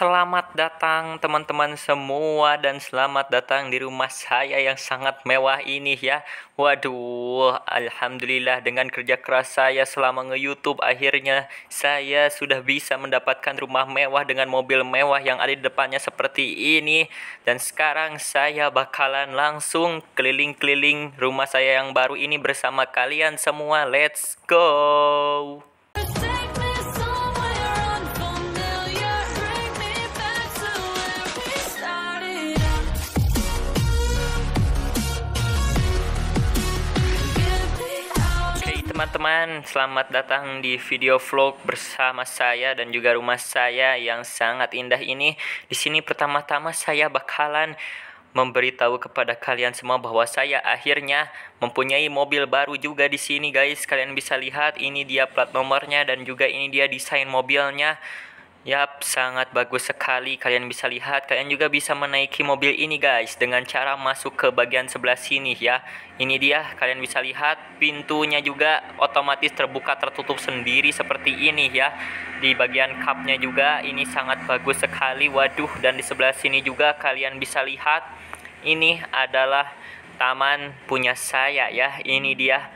Selamat datang teman-teman semua dan selamat datang di rumah saya yang sangat mewah ini ya. Waduh, alhamdulillah dengan kerja keras saya selama nge-YouTube akhirnya saya sudah bisa mendapatkan rumah mewah dengan mobil mewah yang ada di depannya seperti ini dan sekarang saya bakalan langsung keliling-keliling rumah saya yang baru ini bersama kalian semua. Let's go. teman-teman, selamat datang di video vlog bersama saya dan juga rumah saya yang sangat indah ini. Di sini pertama-tama saya bakalan memberitahu kepada kalian semua bahwa saya akhirnya mempunyai mobil baru juga di sini guys. Kalian bisa lihat ini dia plat nomornya dan juga ini dia desain mobilnya. Yap, sangat bagus sekali. Kalian bisa lihat, kalian juga bisa menaiki mobil ini guys dengan cara masuk ke bagian sebelah sini ya. Ini dia, kalian bisa lihat pintunya juga otomatis terbuka tertutup sendiri seperti ini ya. Di bagian cupnya juga ini sangat bagus sekali. Waduh, dan di sebelah sini juga kalian bisa lihat ini adalah taman punya saya ya. Ini dia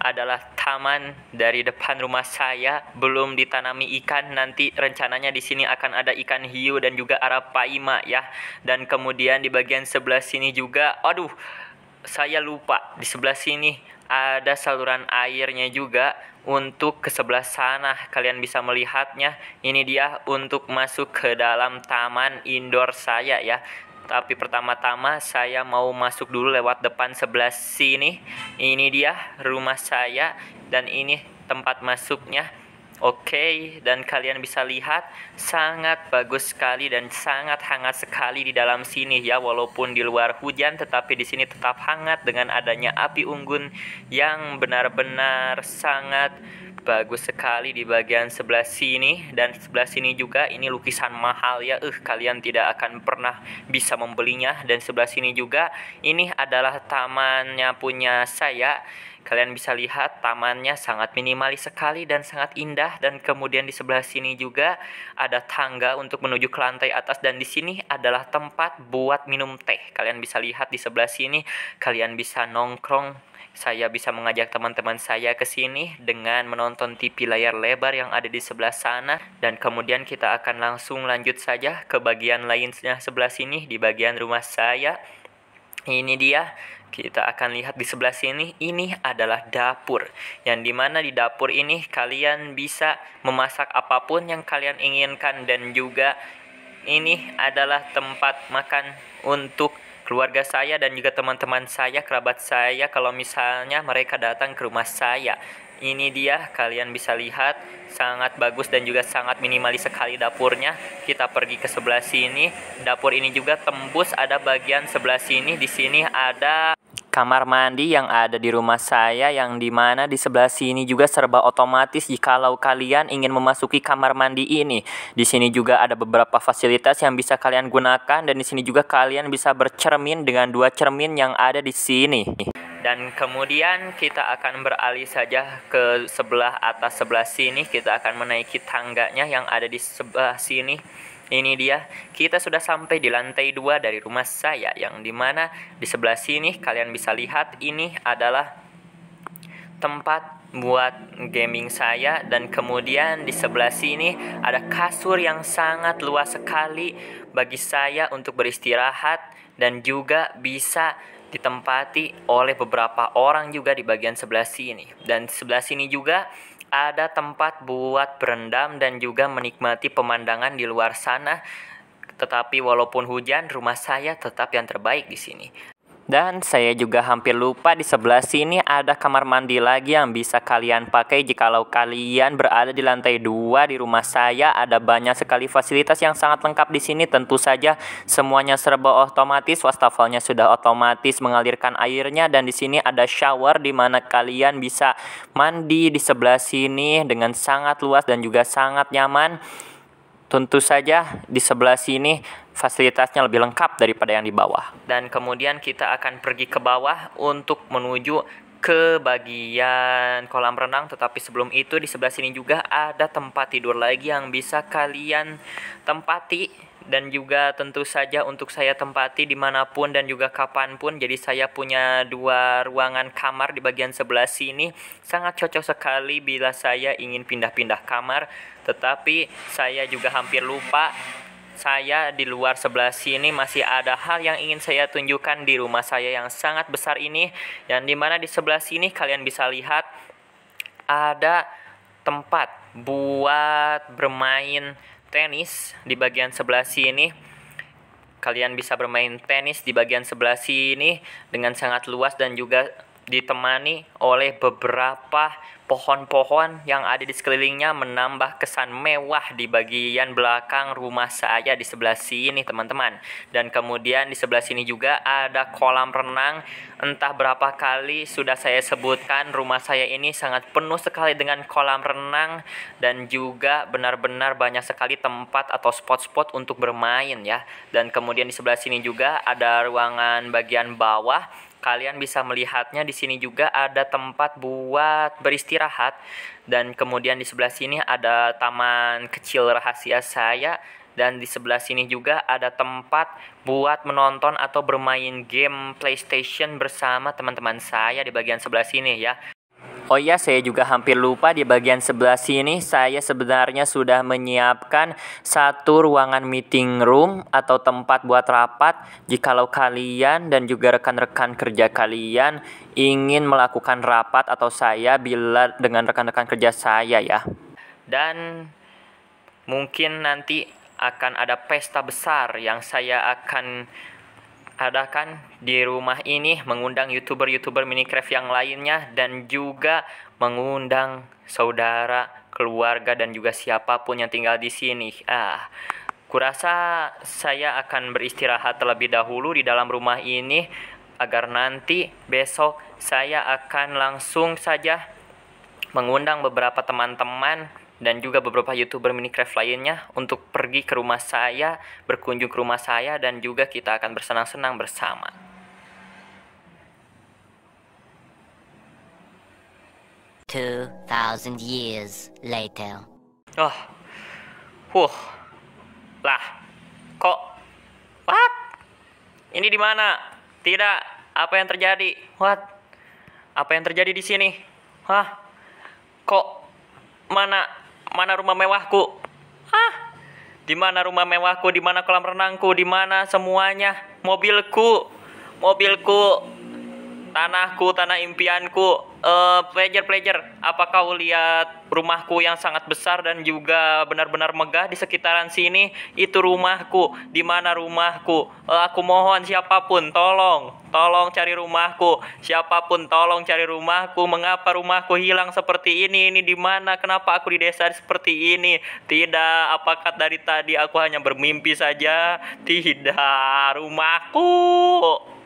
adalah taman dari depan rumah saya belum ditanami ikan nanti rencananya di sini akan ada ikan hiu dan juga arapaima ya dan kemudian di bagian sebelah sini juga aduh saya lupa di sebelah sini ada saluran airnya juga untuk ke sebelah sana kalian bisa melihatnya ini dia untuk masuk ke dalam taman indoor saya ya tapi pertama-tama saya mau masuk dulu lewat depan sebelah sini. Ini dia rumah saya dan ini tempat masuknya. Oke, okay, dan kalian bisa lihat sangat bagus sekali dan sangat hangat sekali di dalam sini ya walaupun di luar hujan tetapi di sini tetap hangat dengan adanya api unggun yang benar-benar sangat bagus sekali di bagian sebelah sini dan sebelah sini juga ini lukisan mahal ya eh uh, kalian tidak akan pernah bisa membelinya dan sebelah sini juga ini adalah tamannya punya saya Kalian bisa lihat tamannya sangat minimalis sekali dan sangat indah dan kemudian di sebelah sini juga ada tangga untuk menuju ke lantai atas dan di sini adalah tempat buat minum teh. Kalian bisa lihat di sebelah sini kalian bisa nongkrong saya bisa mengajak teman-teman saya ke sini dengan menonton TV layar lebar yang ada di sebelah sana dan kemudian kita akan langsung lanjut saja ke bagian lainnya sebelah sini di bagian rumah saya. Ini dia kita akan lihat di sebelah sini ini adalah dapur yang dimana di dapur ini kalian bisa memasak apapun yang kalian inginkan dan juga ini adalah tempat makan untuk keluarga saya dan juga teman-teman saya, kerabat saya kalau misalnya mereka datang ke rumah saya. Ini dia kalian bisa lihat sangat bagus dan juga sangat minimalis sekali dapurnya. Kita pergi ke sebelah sini. Dapur ini juga tembus ada bagian sebelah sini. Di sini ada kamar mandi yang ada di rumah saya yang dimana di sebelah sini juga serba otomatis jikalau kalian ingin memasuki kamar mandi ini. Di sini juga ada beberapa fasilitas yang bisa kalian gunakan dan di sini juga kalian bisa bercermin dengan dua cermin yang ada di sini. Dan kemudian kita akan beralih saja ke sebelah atas sebelah sini kita akan menaiki tangganya yang ada di sebelah sini. Ini dia, kita sudah sampai di lantai dua dari rumah saya yang dimana di sebelah sini kalian bisa lihat ini adalah tempat buat gaming saya dan kemudian di sebelah sini ada kasur yang sangat luas sekali bagi saya untuk beristirahat dan juga bisa ditempati oleh beberapa orang juga di bagian sebelah sini. Dan sebelah sini juga ada tempat buat berendam dan juga menikmati pemandangan di luar sana. Tetapi walaupun hujan, rumah saya tetap yang terbaik di sini. Dan saya juga hampir lupa di sebelah sini ada kamar mandi lagi yang bisa kalian pakai jikalau kalian berada di lantai 2 di rumah saya. Ada banyak sekali fasilitas yang sangat lengkap di sini. Tentu saja semuanya serba otomatis, wastafelnya sudah otomatis mengalirkan airnya dan di sini ada shower di mana kalian bisa mandi di sebelah sini dengan sangat luas dan juga sangat nyaman. Tentu saja di sebelah sini fasilitasnya lebih lengkap daripada yang di bawah. Dan kemudian kita akan pergi ke bawah untuk menuju ke bagian kolam renang tetapi sebelum itu di sebelah sini juga ada tempat tidur lagi yang bisa kalian tempati dan juga tentu saja untuk saya tempati dimanapun dan juga kapanpun jadi saya punya dua ruangan kamar di bagian sebelah sini sangat cocok sekali bila saya ingin pindah-pindah kamar tetapi saya juga hampir lupa saya di luar sebelah sini masih ada hal yang ingin saya tunjukkan di rumah saya yang sangat besar ini yang dimana di sebelah sini kalian bisa lihat ada tempat buat bermain tenis di bagian sebelah sini kalian bisa bermain tenis di bagian sebelah sini dengan sangat luas dan juga ditemani oleh beberapa pohon-pohon yang ada di sekelilingnya menambah kesan mewah di bagian belakang rumah saya di sebelah sini teman-teman dan kemudian di sebelah sini juga ada kolam renang entah berapa kali sudah saya sebutkan rumah saya ini sangat penuh sekali dengan kolam renang dan juga benar-benar banyak sekali tempat atau spot-spot untuk bermain ya dan kemudian di sebelah sini juga ada ruangan bagian bawah Kalian bisa melihatnya di sini juga ada tempat buat beristirahat dan kemudian di sebelah sini ada taman kecil rahasia saya dan di sebelah sini juga ada tempat buat menonton atau bermain game PlayStation bersama teman-teman saya di bagian sebelah sini ya. Oh iya, saya juga hampir lupa di bagian sebelah sini saya sebenarnya sudah menyiapkan satu ruangan meeting room atau tempat buat rapat jikalau kalian dan juga rekan-rekan kerja kalian ingin melakukan rapat atau saya bila dengan rekan-rekan kerja saya ya. Dan mungkin nanti akan ada pesta besar yang saya akan adakan di rumah ini mengundang youtuber-youtuber Minecraft yang lainnya dan juga mengundang saudara, keluarga dan juga siapapun yang tinggal di sini. Ah, kurasa saya akan beristirahat terlebih dahulu di dalam rumah ini agar nanti besok saya akan langsung saja mengundang beberapa teman-teman dan juga beberapa youtuber Minecraft lainnya untuk pergi ke rumah saya, berkunjung ke rumah saya dan juga kita akan bersenang-senang bersama. Two thousand years later. Oh, huh, lah, kok, what? Ini di mana? Tidak, apa yang terjadi? What? Apa yang terjadi di sini? Hah? Kok mana mana rumah mewahku? Hah? Di mana rumah mewahku? Di mana kolam renangku? Di mana semuanya? Mobilku, mobilku, tanahku, tanah impianku uh, eh, pleasure pleasure apa kau lihat rumahku yang sangat besar dan juga benar-benar megah di sekitaran sini itu rumahku di mana rumahku uh, aku mohon siapapun tolong tolong cari rumahku siapapun tolong cari rumahku mengapa rumahku hilang seperti ini ini di mana kenapa aku di desa seperti ini tidak apakah dari tadi aku hanya bermimpi saja tidak rumahku